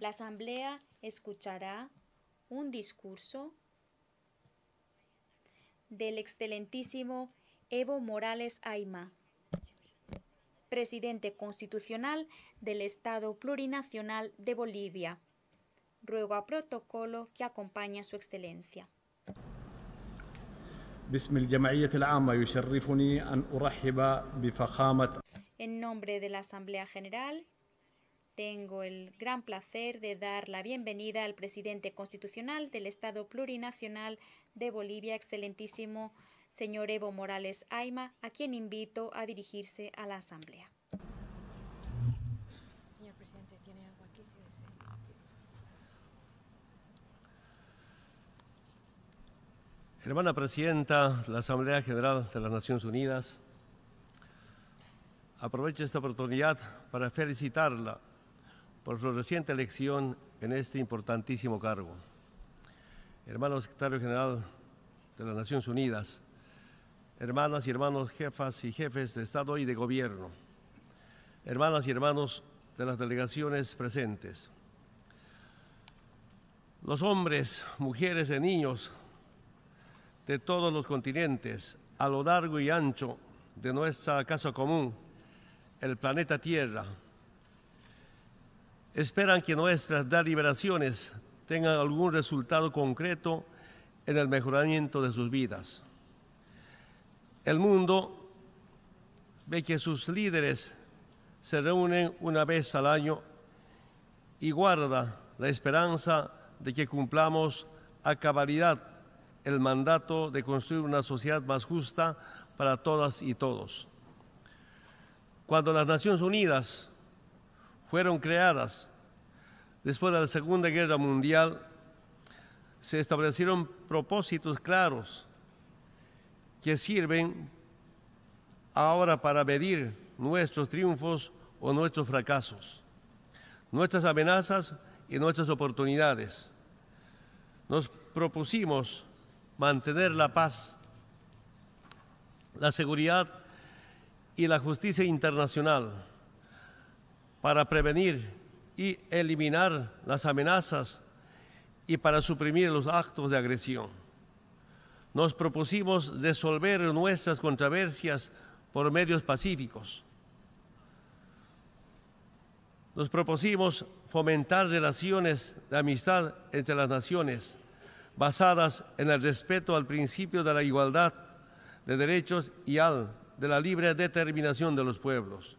La asamblea escuchará un discurso del excelentísimo Evo Morales Aima, presidente constitucional del Estado Plurinacional de Bolivia. Ruego a protocolo que acompañe a su excelencia. En nombre de la Asamblea General, tengo el gran placer de dar la bienvenida al presidente constitucional del Estado Plurinacional de Bolivia, excelentísimo señor Evo Morales Aima, a quien invito a dirigirse a la Asamblea. Hermana Presidenta, la Asamblea General de las Naciones Unidas, aprovecho esta oportunidad para felicitarla por su reciente elección en este importantísimo cargo. Hermano Secretario General de las Naciones Unidas, hermanas y hermanos jefas y jefes de Estado y de Gobierno, hermanas y hermanos de las delegaciones presentes. Los hombres, mujeres y niños de todos los continentes, a lo largo y ancho de nuestra casa común, el planeta Tierra, esperan que nuestras deliberaciones tengan algún resultado concreto en el mejoramiento de sus vidas. El mundo ve que sus líderes se reúnen una vez al año y guarda la esperanza de que cumplamos a cabalidad el mandato de construir una sociedad más justa para todas y todos. Cuando las Naciones Unidas fueron creadas después de la Segunda Guerra Mundial, se establecieron propósitos claros que sirven ahora para medir nuestros triunfos o nuestros fracasos, nuestras amenazas y nuestras oportunidades. Nos propusimos mantener la paz, la seguridad y la justicia internacional para prevenir y eliminar las amenazas y para suprimir los actos de agresión. Nos propusimos resolver nuestras controversias por medios pacíficos. Nos propusimos fomentar relaciones de amistad entre las naciones basadas en el respeto al principio de la igualdad de derechos y al de la libre determinación de los pueblos.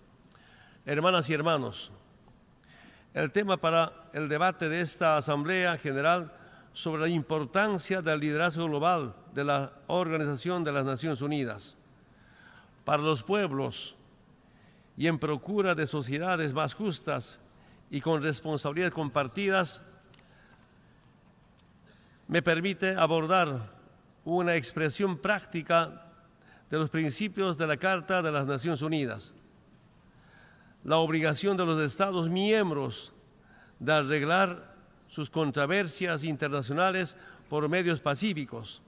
Hermanas y hermanos, el tema para el debate de esta Asamblea General sobre la importancia del liderazgo global de la Organización de las Naciones Unidas para los pueblos y en procura de sociedades más justas y con responsabilidades compartidas me permite abordar una expresión práctica de los principios de la Carta de las Naciones Unidas, la obligación de los Estados miembros de arreglar sus controversias internacionales por medios pacíficos,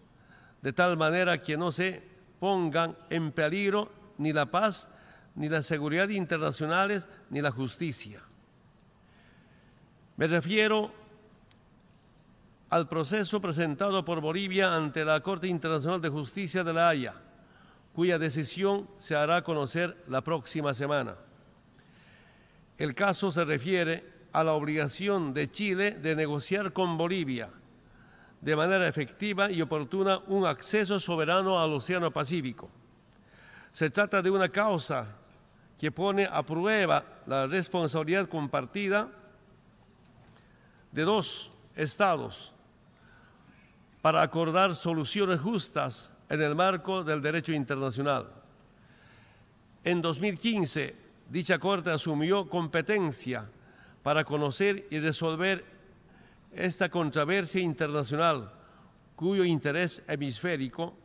de tal manera que no se pongan en peligro ni la paz, ni la seguridad internacionales, ni la justicia. Me refiero al proceso presentado por Bolivia ante la Corte Internacional de Justicia de la Haya, cuya decisión se hará conocer la próxima semana. El caso se refiere a la obligación de Chile de negociar con Bolivia de manera efectiva y oportuna un acceso soberano al Océano Pacífico. Se trata de una causa que pone a prueba la responsabilidad compartida de dos estados para acordar soluciones justas en el marco del derecho internacional. En 2015, dicha Corte asumió competencia para conocer y resolver esta controversia internacional cuyo interés hemisférico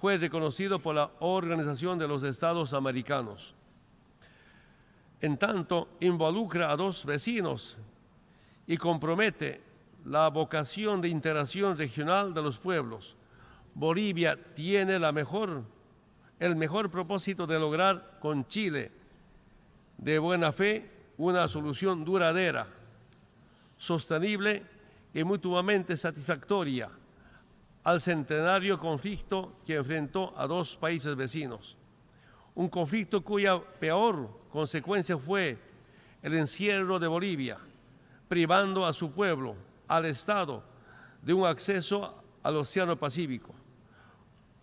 fue reconocido por la Organización de los Estados Americanos. En tanto, involucra a dos vecinos y compromete la vocación de interacción regional de los pueblos. Bolivia tiene el mejor propósito de lograr con Chile, de buena fe, una solución duradera, sostenible y mutuamente satisfactoria al centenario conflicto que enfrentó a dos países vecinos. Un conflicto cuya peor consecuencia fue el encierro de Bolivia, privando a su pueblo al Estado de un acceso al Océano Pacífico,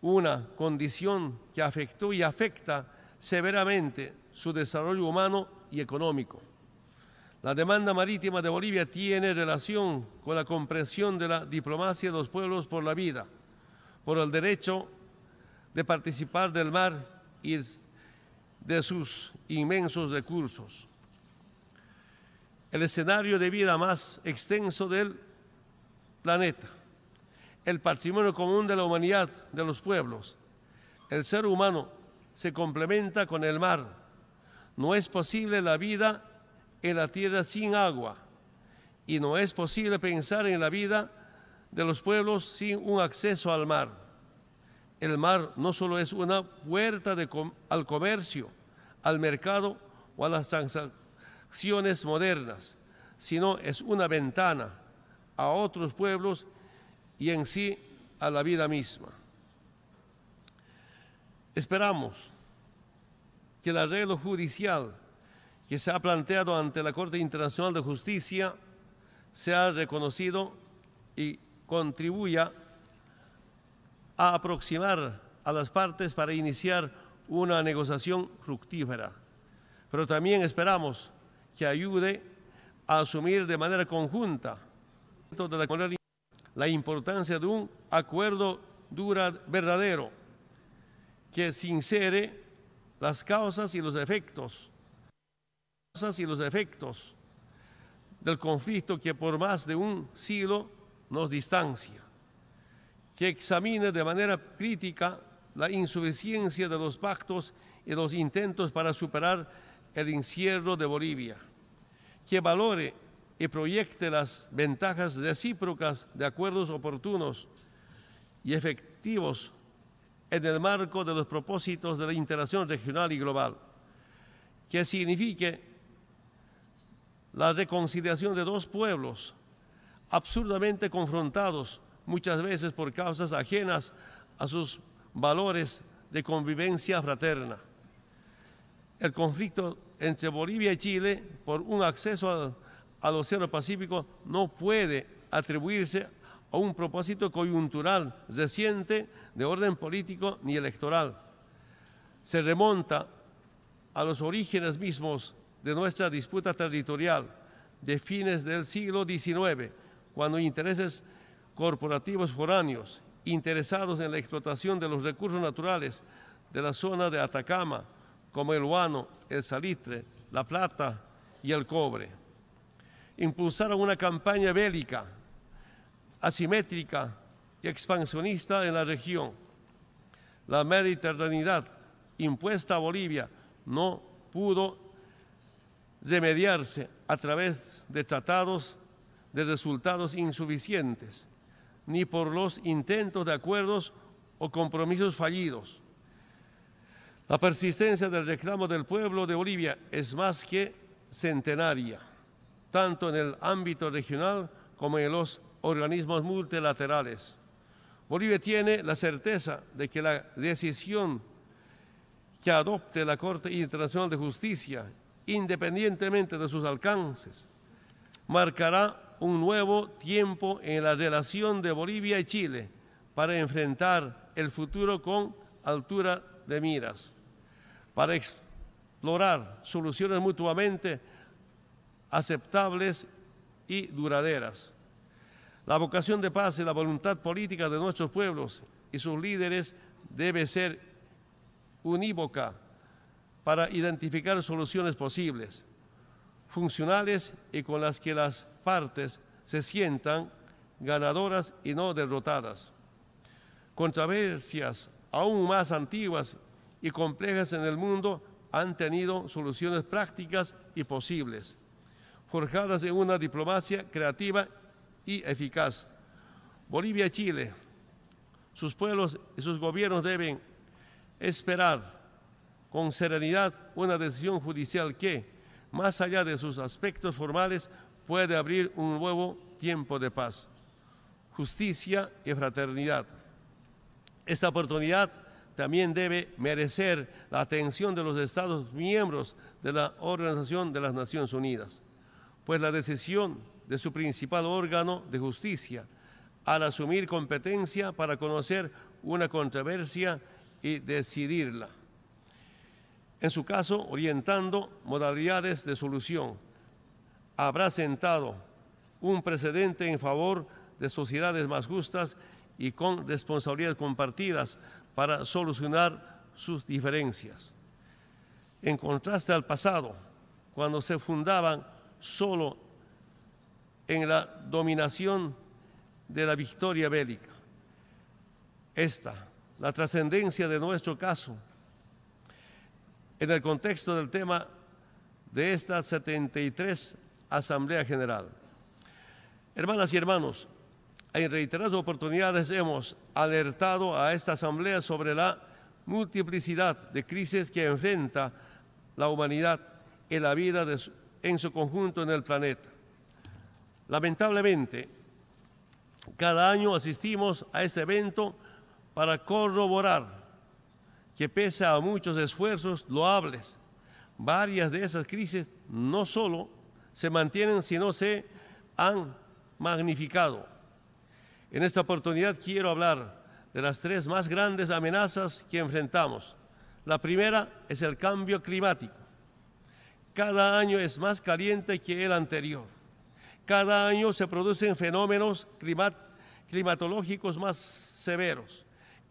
una condición que afectó y afecta severamente su desarrollo humano y económico. La demanda marítima de Bolivia tiene relación con la comprensión de la diplomacia de los pueblos por la vida, por el derecho de participar del mar y de sus inmensos recursos el escenario de vida más extenso del planeta, el patrimonio común de la humanidad, de los pueblos. El ser humano se complementa con el mar. No es posible la vida en la tierra sin agua y no es posible pensar en la vida de los pueblos sin un acceso al mar. El mar no solo es una puerta al comercio, al mercado o a las transacciones acciones modernas, sino es una ventana a otros pueblos y en sí a la vida misma. Esperamos que el arreglo judicial que se ha planteado ante la Corte Internacional de Justicia sea reconocido y contribuya a aproximar a las partes para iniciar una negociación fructífera. Pero también esperamos que ayude a asumir de manera conjunta la importancia de un acuerdo verdadero que sincere las causas y los efectos causas y los efectos del conflicto que por más de un siglo nos distancia, que examine de manera crítica la insuficiencia de los pactos y los intentos para superar el encierro de Bolivia que valore y proyecte las ventajas recíprocas de acuerdos oportunos y efectivos en el marco de los propósitos de la interacción regional y global, que signifique la reconciliación de dos pueblos absurdamente confrontados muchas veces por causas ajenas a sus valores de convivencia fraterna. El conflicto entre Bolivia y Chile por un acceso al, Océano Pacífico no puede atribuirse a un propósito coyuntural reciente de orden político ni electoral. Se remonta a los orígenes mismos de nuestra disputa territorial de fines del siglo XIX, cuando intereses corporativos foráneos interesados en la explotación de los recursos naturales de la zona de Atacama, como el guano, el salitre, la plata y el cobre. Impulsaron una campaña bélica, asimétrica y expansionista en la región. La mediterraneidad impuesta a Bolivia no pudo remediarse a través de tratados de resultados insuficientes, ni por los intentos de acuerdos o compromisos fallidos. La persistencia del reclamo del pueblo de Bolivia es más que centenaria, tanto en el ámbito regional como en los organismos multilaterales. Bolivia tiene la certeza de que la decisión que adopte la Corte Internacional de Justicia, independientemente de sus alcances, marcará un nuevo tiempo en la relación de Bolivia y Chile para enfrentar el futuro con altura de miras para explorar soluciones mutuamente aceptables y duraderas. La vocación de paz y la voluntad política de nuestros pueblos y sus líderes debe ser unívoca para identificar soluciones posibles, funcionales y con las que las partes se sientan ganadoras y no derrotadas. Controversias aún más antiguas y complejas en el mundo han tenido soluciones prácticas y posibles, forjadas en una diplomacia creativa y eficaz. Bolivia y Chile, sus pueblos y sus gobiernos deben esperar con serenidad una decisión judicial que, más allá de sus aspectos formales, puede abrir un nuevo tiempo de paz, justicia y fraternidad. Esta oportunidad también debe merecer la atención de los Estados miembros de la Organización de las Naciones Unidas, pues la decisión de su principal órgano de justicia al asumir competencia para conocer una controversia y decidirla. En su caso, orientando modalidades de solución, habrá sentado un precedente en favor de sociedades más justas y con responsabilidades compartidas para solucionar sus diferencias. En contraste al pasado, cuando se fundaban solo en la dominación de la victoria bélica. Esta, la trascendencia de nuestro caso, en el contexto del tema de esta 73 Asamblea General. Hermanas y hermanos, en reiteradas oportunidades hemos alertado a esta Asamblea sobre la multiplicidad de crisis que enfrenta la humanidad y la vida en su conjunto en el planeta. Lamentablemente, cada año asistimos a este evento para corroborar que pese a muchos esfuerzos loables, varias de esas crisis no solo se mantienen, sino se han magnificado en esta oportunidad quiero hablar de las tres más grandes amenazas que enfrentamos. La primera es el cambio climático. Cada año es más caliente que el anterior. Cada año se producen fenómenos climatológicos más severos.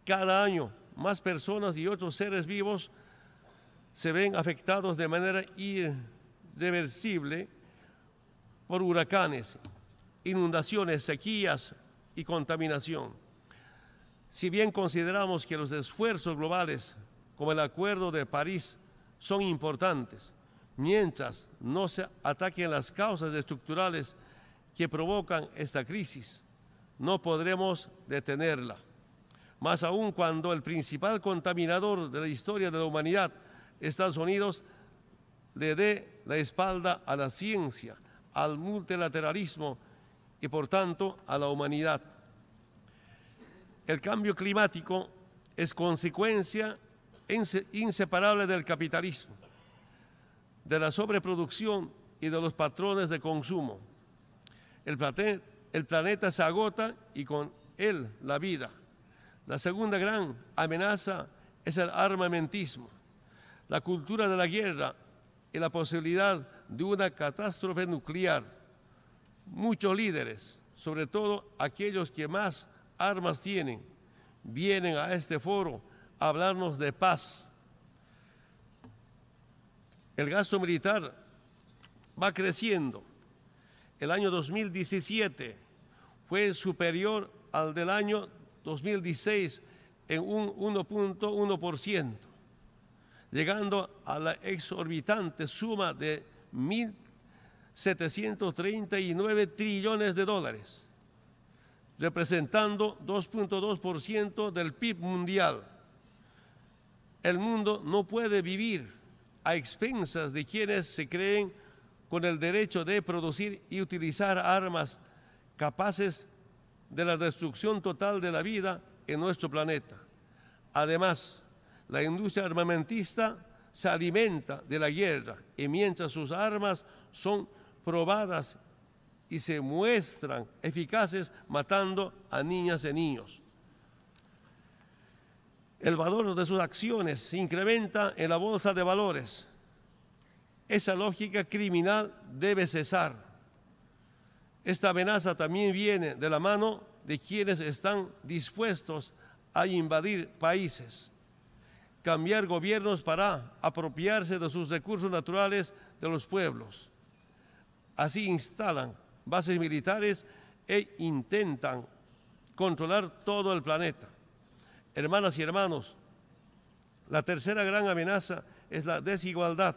Cada año más personas y otros seres vivos se ven afectados de manera irreversible por huracanes, inundaciones, sequías, y contaminación. Si bien consideramos que los esfuerzos globales, como el Acuerdo de París, son importantes, mientras no se ataquen las causas estructurales que provocan esta crisis, no podremos detenerla. Más aún cuando el principal contaminador de la historia de la humanidad, Estados Unidos, le dé la espalda a la ciencia, al multilateralismo y por tanto a la humanidad. El cambio climático es consecuencia inseparable del capitalismo, de la sobreproducción y de los patrones de consumo. El, planeta se agota y con él la vida. La segunda gran amenaza es el armamentismo, la cultura de la guerra y la posibilidad de una catástrofe nuclear Muchos líderes, sobre todo aquellos que más armas tienen, vienen a este foro a hablarnos de paz. El gasto militar va creciendo. El año 2017 fue superior al del año 2016 en un 1.1%, llegando a la exorbitante suma de mil 739 trillones de dólares, representando 2.2% del PIB mundial. El mundo no puede vivir a expensas de quienes se creen con el derecho de producir y utilizar armas capaces de la destrucción total de la vida en nuestro planeta. Además, la industria armamentista se alimenta de la guerra y mientras sus armas son probadas y se muestran eficaces matando a niñas y niños. El valor de sus acciones se incrementa en la bolsa de valores. Esa lógica criminal debe cesar. Esta amenaza también viene de la mano de quienes están dispuestos a invadir países, cambiar gobiernos para apropiarse de sus recursos naturales de los pueblos Así instalan bases militares e intentan controlar todo el planeta. Hermanas y hermanos, la tercera gran amenaza es la desigualdad.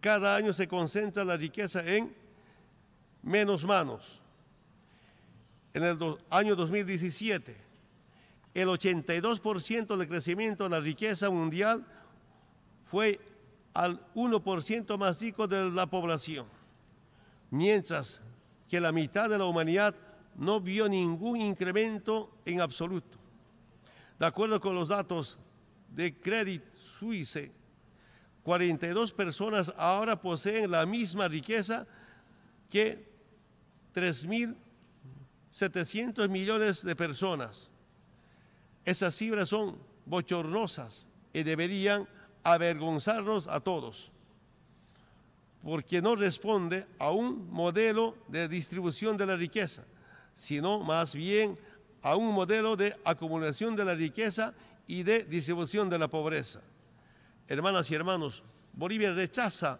Cada año se concentra la riqueza en menos manos. En el año 2017, el 82% del crecimiento de la riqueza mundial fue al 1% más rico de la población mientras que la mitad de la humanidad no vio ningún incremento en absoluto. De acuerdo con los datos de Credit Suisse, 42 personas ahora poseen la misma riqueza que 3.700 millones de personas. Esas cifras son bochornosas y deberían avergonzarnos a todos porque no responde a un modelo de distribución de la riqueza, sino más bien a un modelo de acumulación de la riqueza y de distribución de la pobreza. Hermanas y hermanos, Bolivia rechaza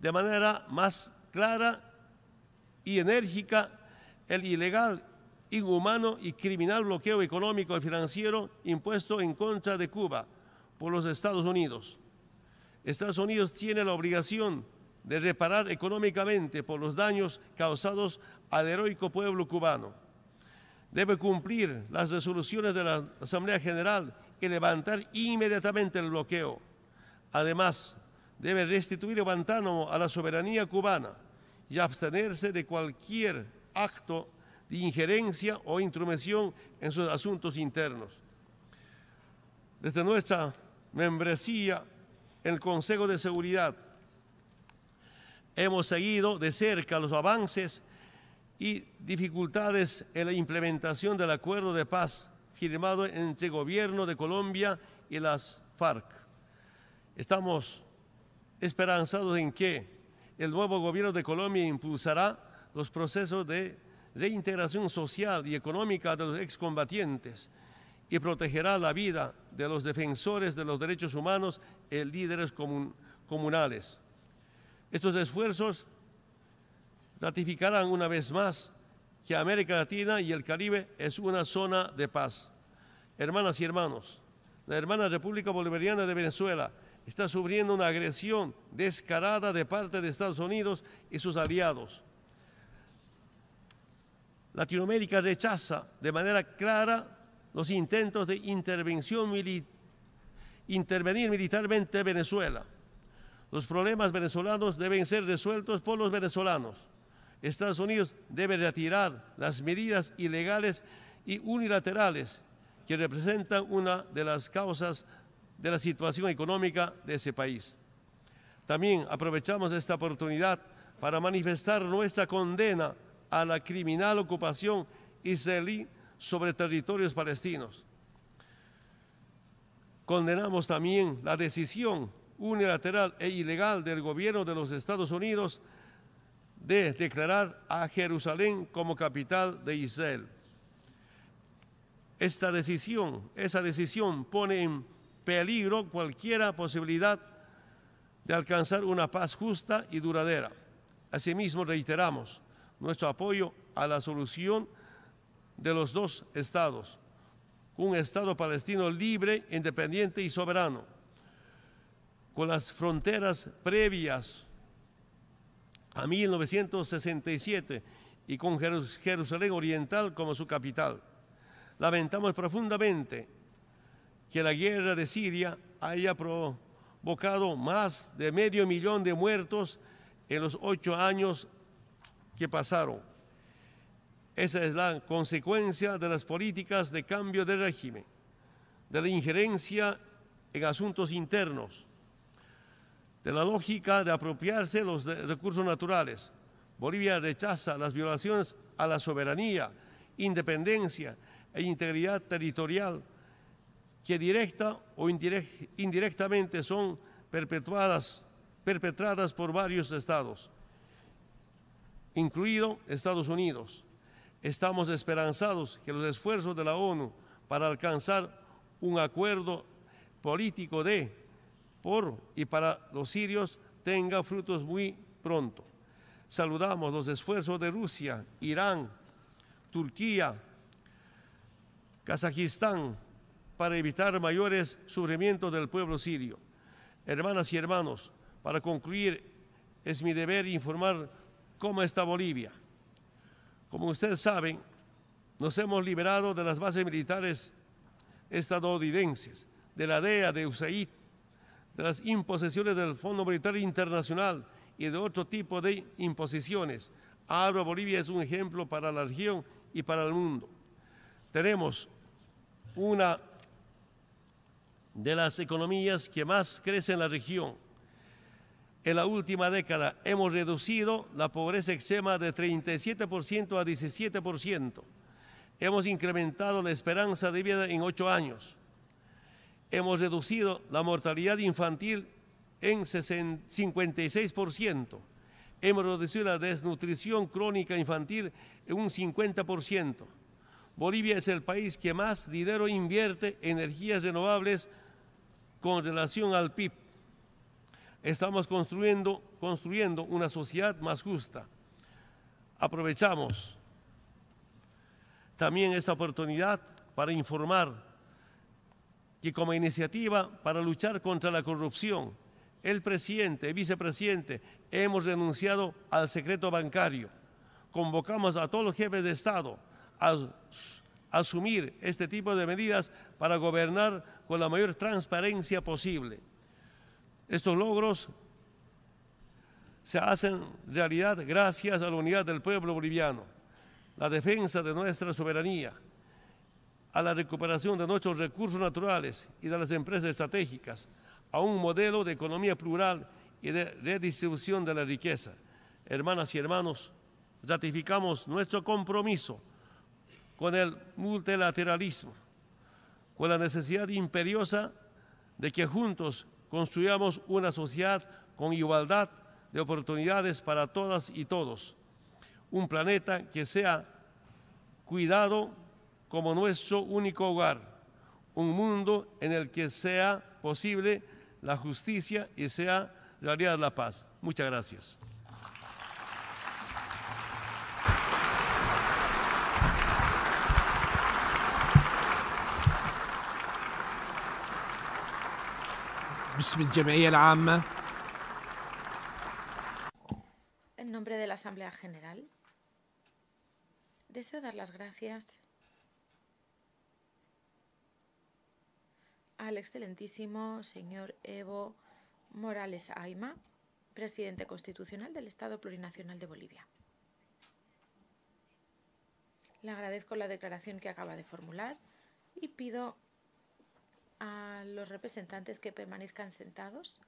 de manera más clara y enérgica el ilegal, inhumano y criminal bloqueo económico y financiero impuesto en contra de Cuba por los Estados Unidos. Estados Unidos tiene la obligación de reparar económicamente por los daños causados al heroico pueblo cubano. Debe cumplir las resoluciones de la Asamblea General y levantar inmediatamente el bloqueo. Además, debe restituir Guantánamo a la soberanía cubana y abstenerse de cualquier acto de injerencia o intromisión en sus asuntos internos. Desde nuestra membresía el Consejo de Seguridad, Hemos seguido de cerca los avances y dificultades en la implementación del acuerdo de paz firmado entre el gobierno de Colombia y las FARC. Estamos esperanzados en que el nuevo gobierno de Colombia impulsará los procesos de reintegración social y económica de los excombatientes y protegerá la vida de los defensores de los derechos humanos y líderes comunales. Estos esfuerzos ratificarán una vez más que América Latina y el Caribe es una zona de paz. Hermanas y hermanos, la hermana República Bolivariana de Venezuela está sufriendo una agresión descarada de parte de Estados Unidos y sus aliados. Latinoamérica rechaza de manera clara los intentos de intervención intervenir militarmente Venezuela. Los problemas venezolanos deben ser resueltos por los venezolanos. Estados Unidos debe retirar las medidas ilegales y unilaterales que representan una de las causas de la situación económica de ese país. También aprovechamos esta oportunidad para manifestar nuestra condena a la criminal ocupación israelí sobre territorios palestinos. Condenamos también la decisión unilateral e ilegal del gobierno de los Estados Unidos de declarar a Jerusalén como capital de Israel. Esta decisión, esa decisión pone en peligro cualquier posibilidad de alcanzar una paz justa y duradera. Asimismo, reiteramos nuestro apoyo a la solución de los dos estados, un Estado palestino libre, independiente y soberano con las fronteras previas a 1967 y con Jerusalén Oriental como su capital. Lamentamos profundamente que la guerra de Siria haya provocado más de medio millón de muertos en los ocho años que pasaron. Esa es la consecuencia de las políticas de cambio de régimen, de la injerencia en asuntos internos, de la lógica de apropiarse los recursos naturales. Bolivia rechaza las violaciones a la soberanía, independencia e integridad territorial que directa o indirectamente son perpetradas por varios estados, incluido Estados Unidos. Estamos esperanzados que los esfuerzos de la ONU para alcanzar un acuerdo político de por y para los sirios tenga frutos muy pronto. Saludamos los esfuerzos de Rusia, Irán, Turquía, Kazajistán para evitar mayores sufrimientos del pueblo sirio. Hermanas y hermanos, para concluir, es mi deber informar cómo está Bolivia. Como ustedes saben, nos hemos liberado de las bases militares estadounidenses, de la DEA, de USAID, de las imposiciones del Fondo Monetario Internacional y de otro tipo de imposiciones. Ahora Bolivia es un ejemplo para la región y para el mundo. Tenemos una de las economías que más crece en la región. En la última década hemos reducido la pobreza extrema de 37% a 17%. Hemos incrementado la esperanza de vida en ocho años hemos reducido la mortalidad infantil en 56%, hemos reducido la desnutrición crónica infantil en un 50%. Bolivia es el país que más dinero invierte en energías renovables con relación al PIB. Estamos construyendo, construyendo una sociedad más justa. Aprovechamos también esta oportunidad para informar que como iniciativa para luchar contra la corrupción, el presidente, y vicepresidente, hemos renunciado al secreto bancario. Convocamos a todos los jefes de Estado a asumir este tipo de medidas para gobernar con la mayor transparencia posible. Estos logros se hacen realidad gracias a la unidad del pueblo boliviano, la defensa de nuestra soberanía, a la recuperación de nuestros recursos naturales y de las empresas estratégicas, a un modelo de economía plural y de redistribución de la riqueza. Hermanas y hermanos, ratificamos nuestro compromiso con el multilateralismo, con la necesidad imperiosa de que juntos construyamos una sociedad con igualdad de oportunidades para todas y todos, un planeta que sea cuidado como nuestro único hogar, un mundo en el que sea posible la justicia y sea realidad la paz. Muchas gracias. En nombre de la Asamblea General, deseo dar las gracias al excelentísimo señor Evo Morales Aima, presidente constitucional del Estado Plurinacional de Bolivia. Le agradezco la declaración que acaba de formular y pido a los representantes que permanezcan sentados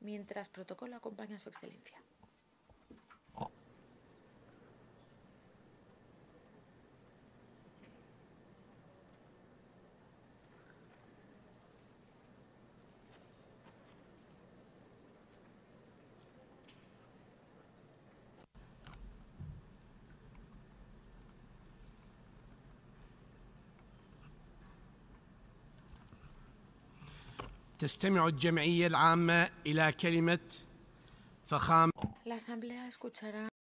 mientras protocolo acompaña a su excelencia. تستمع الجمعية العامة إلى كلمة فخامة